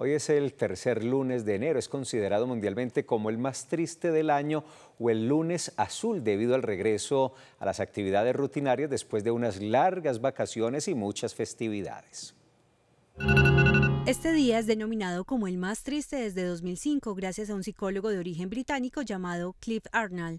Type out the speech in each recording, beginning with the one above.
Hoy es el tercer lunes de enero, es considerado mundialmente como el más triste del año o el lunes azul debido al regreso a las actividades rutinarias después de unas largas vacaciones y muchas festividades. Este día es denominado como el más triste desde 2005 gracias a un psicólogo de origen británico llamado Cliff Arnold.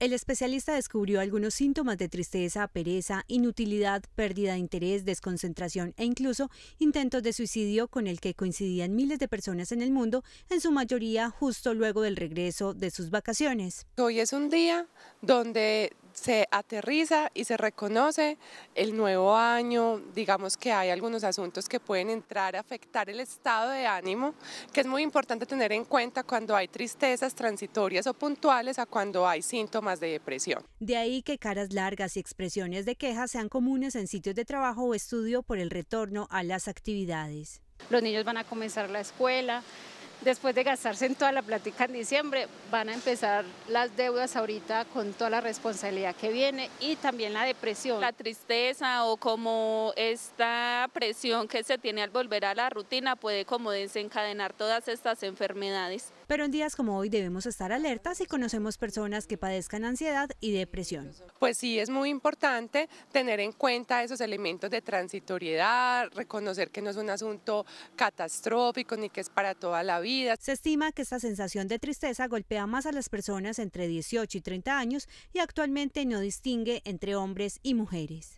El especialista descubrió algunos síntomas de tristeza, pereza, inutilidad, pérdida de interés, desconcentración e incluso intentos de suicidio con el que coincidían miles de personas en el mundo, en su mayoría justo luego del regreso de sus vacaciones. Hoy es un día donde se aterriza y se reconoce el nuevo año, digamos que hay algunos asuntos que pueden entrar a afectar el estado de ánimo, que es muy importante tener en cuenta cuando hay tristezas transitorias o puntuales a cuando hay síntomas de depresión. De ahí que caras largas y expresiones de quejas sean comunes en sitios de trabajo o estudio por el retorno a las actividades. Los niños van a comenzar la escuela, después de gastarse en toda la plática en diciembre, van a empezar las deudas ahorita con toda la responsabilidad que viene y también la depresión. La tristeza o como esta presión que se tiene al volver a la rutina puede como desencadenar todas estas enfermedades. Pero en días como hoy debemos estar alertas y conocemos personas que padezcan ansiedad y depresión. Pues sí, es muy importante tener en cuenta esos elementos de transitoriedad, reconocer que no es un asunto catastrófico ni que es para toda la vida se estima que esta sensación de tristeza golpea más a las personas entre 18 y 30 años y actualmente no distingue entre hombres y mujeres.